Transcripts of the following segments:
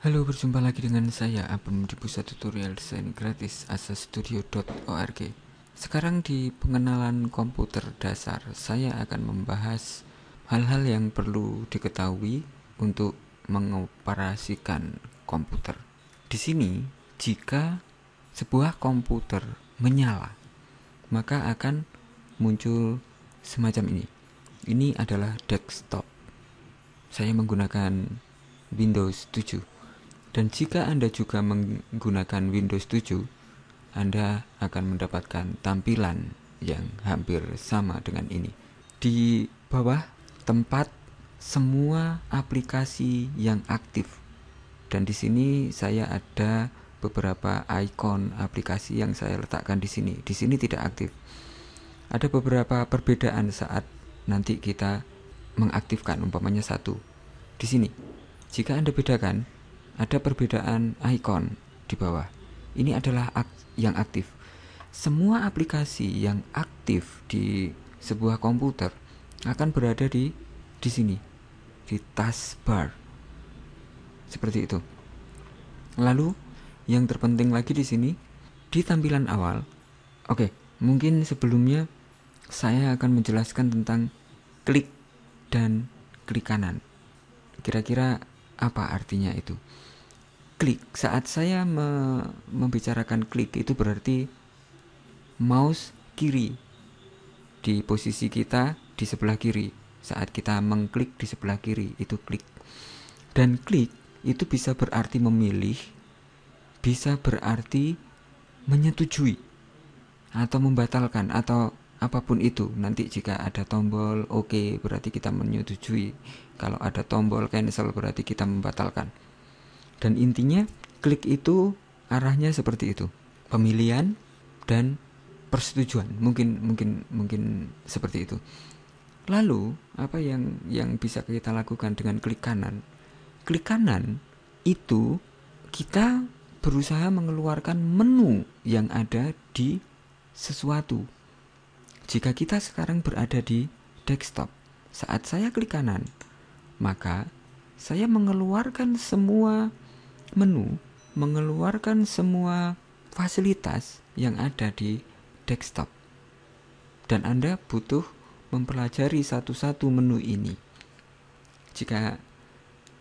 Halo, berjumpa lagi dengan saya Abun di pusat tutorial desain gratis asastudio.org. Sekarang di pengenalan komputer dasar, saya akan membahas hal-hal yang perlu diketahui untuk mengoperasikan komputer. Di sini, jika sebuah komputer menyala, maka akan muncul semacam ini. Ini adalah desktop. Saya menggunakan Windows 7. Dan jika Anda juga menggunakan Windows 7, Anda akan mendapatkan tampilan yang hampir sama dengan ini. Di bawah tempat semua aplikasi yang aktif. Dan di sini saya ada beberapa ikon aplikasi yang saya letakkan di sini. Di sini tidak aktif. Ada beberapa perbedaan saat nanti kita mengaktifkan umpamanya satu. Di sini. Jika Anda bedakan, ada perbedaan icon di bawah. Ini adalah ak yang aktif. Semua aplikasi yang aktif di sebuah komputer akan berada di di sini di taskbar. Seperti itu. Lalu yang terpenting lagi di sini di tampilan awal. Oke, okay, mungkin sebelumnya saya akan menjelaskan tentang klik dan klik kanan. Kira-kira apa artinya itu? klik saat saya me membicarakan klik itu berarti mouse kiri di posisi kita di sebelah kiri saat kita mengklik di sebelah kiri itu klik dan klik itu bisa berarti memilih bisa berarti menyetujui atau membatalkan atau apapun itu nanti jika ada tombol oke okay, berarti kita menyetujui kalau ada tombol cancel berarti kita membatalkan dan intinya klik itu arahnya seperti itu. Pemilihan dan persetujuan. Mungkin mungkin mungkin seperti itu. Lalu, apa yang yang bisa kita lakukan dengan klik kanan? Klik kanan itu kita berusaha mengeluarkan menu yang ada di sesuatu. Jika kita sekarang berada di desktop, saat saya klik kanan, maka saya mengeluarkan semua menu mengeluarkan semua fasilitas yang ada di desktop. Dan Anda butuh mempelajari satu-satu menu ini. Jika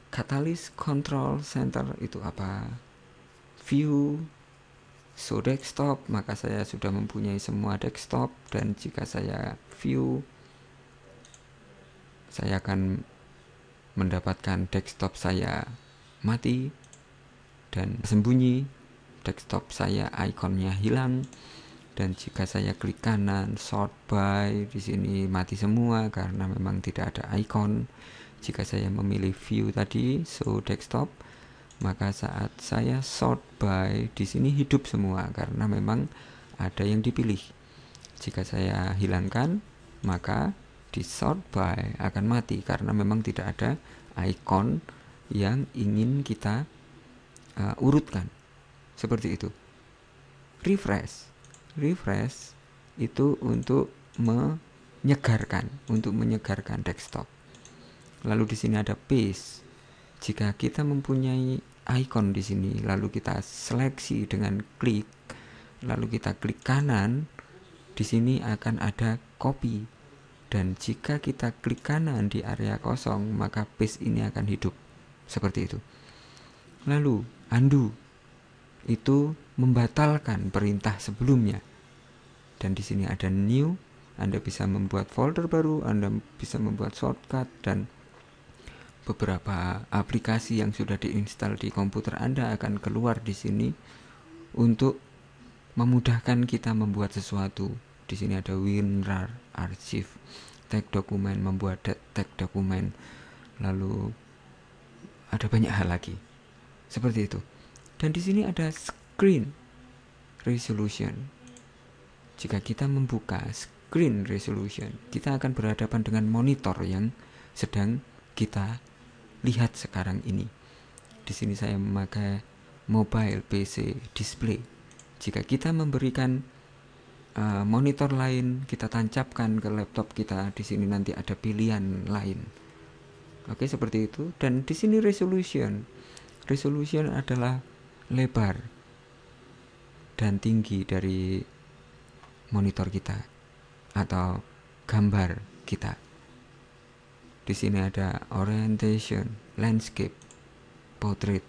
Catalyst Control Center itu apa? View, so desktop, maka saya sudah mempunyai semua desktop dan jika saya view saya akan mendapatkan desktop saya mati dan sembunyi desktop saya ikonnya hilang dan jika saya klik kanan sort by di sini mati semua karena memang tidak ada icon jika saya memilih view tadi so desktop maka saat saya sort by di sini hidup semua karena memang ada yang dipilih jika saya hilangkan maka di sort by akan mati karena memang tidak ada icon yang ingin kita uh, urutkan seperti itu refresh refresh itu untuk menyegarkan untuk menyegarkan desktop lalu di sini ada paste jika kita mempunyai icon di sini lalu kita seleksi dengan klik lalu kita klik kanan di sini akan ada copy dan jika kita klik kanan di area kosong maka paste ini akan hidup seperti itu lalu andu itu membatalkan perintah sebelumnya. Dan di sini ada new, Anda bisa membuat folder baru, Anda bisa membuat shortcut dan beberapa aplikasi yang sudah diinstal di komputer Anda akan keluar di sini untuk memudahkan kita membuat sesuatu. Di sini ada WinRAR archive, tag dokumen, membuat tag dokumen. Lalu ada banyak hal lagi seperti itu dan di sini ada screen resolution jika kita membuka screen resolution kita akan berhadapan dengan monitor yang sedang kita lihat sekarang ini di sini saya memakai mobile PC display jika kita memberikan eh, monitor lain kita tancapkan ke laptop kita di sini nanti ada pilihan lain oke seperti itu dan di sini resolution resolution adalah lebar dan tinggi dari monitor kita atau gambar kita. Di sini ada orientation, landscape, portrait,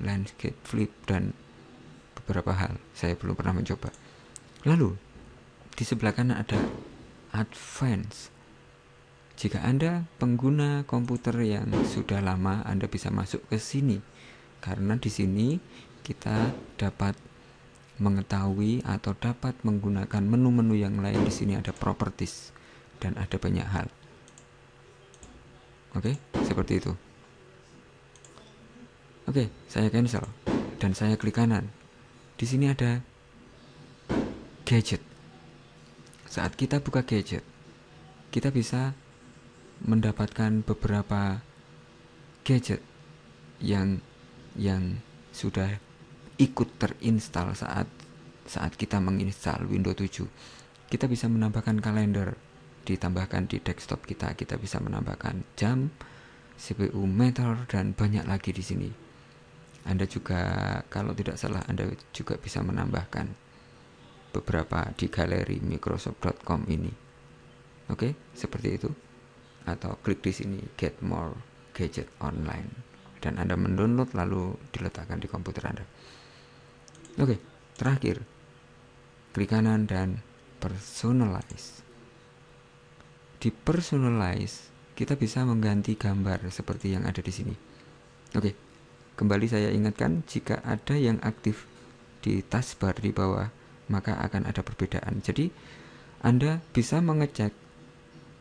landscape flip dan beberapa hal. Saya belum pernah mencoba. Lalu di sebelah kanan ada advance jika Anda pengguna komputer yang sudah lama, Anda bisa masuk ke sini karena di sini kita dapat mengetahui atau dapat menggunakan menu-menu yang lain. Di sini ada properties dan ada banyak hal. Oke, seperti itu. Oke, saya cancel dan saya klik kanan. Di sini ada gadget. Saat kita buka gadget, kita bisa mendapatkan beberapa gadget yang yang sudah ikut terinstal saat saat kita menginstal Windows 7 kita bisa menambahkan kalender ditambahkan di desktop kita kita bisa menambahkan jam CPU meter dan banyak lagi di sini Anda juga kalau tidak salah Anda juga bisa menambahkan beberapa di galeri microsoft.com ini oke seperti itu atau klik di sini get more gadget online dan Anda mendownload lalu diletakkan di komputer Anda. Oke, terakhir klik kanan dan personalize. Di personalize kita bisa mengganti gambar seperti yang ada di sini. Oke, kembali saya ingatkan jika ada yang aktif di taskbar di bawah maka akan ada perbedaan. Jadi Anda bisa mengecek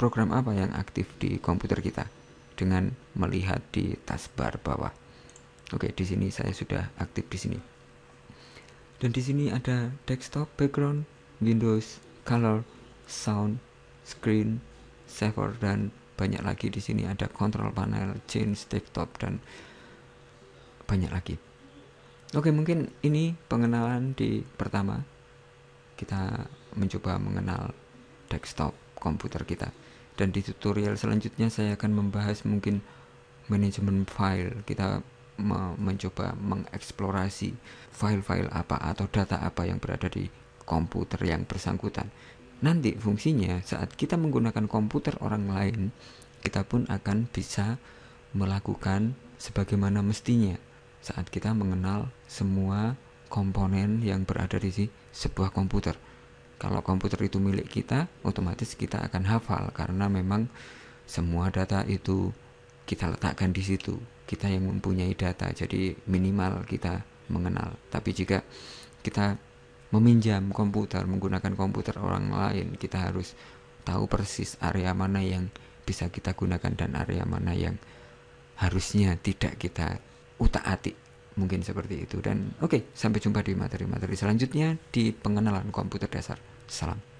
program apa yang aktif di komputer kita dengan melihat di taskbar bawah. Oke, di sini saya sudah aktif di sini. Dan di sini ada desktop, background, Windows, color, sound, screen, server dan banyak lagi di sini ada control panel, change desktop dan banyak lagi. Oke, mungkin ini pengenalan di pertama. Kita mencoba mengenal desktop komputer kita dan di tutorial selanjutnya saya akan membahas mungkin manajemen file kita mencoba mengeksplorasi file-file apa atau data apa yang berada di komputer yang bersangkutan nanti fungsinya saat kita menggunakan komputer orang lain kita pun akan bisa melakukan sebagaimana mestinya saat kita mengenal semua komponen yang berada di sebuah komputer. Kalau komputer itu milik kita, otomatis kita akan hafal karena memang semua data itu kita letakkan di situ. Kita yang mempunyai data, jadi minimal kita mengenal. Tapi jika kita meminjam komputer, menggunakan komputer orang lain, kita harus tahu persis area mana yang bisa kita gunakan dan area mana yang harusnya tidak kita utak-atik mungkin seperti itu dan oke okay, sampai jumpa di materi-materi selanjutnya di pengenalan komputer dasar salam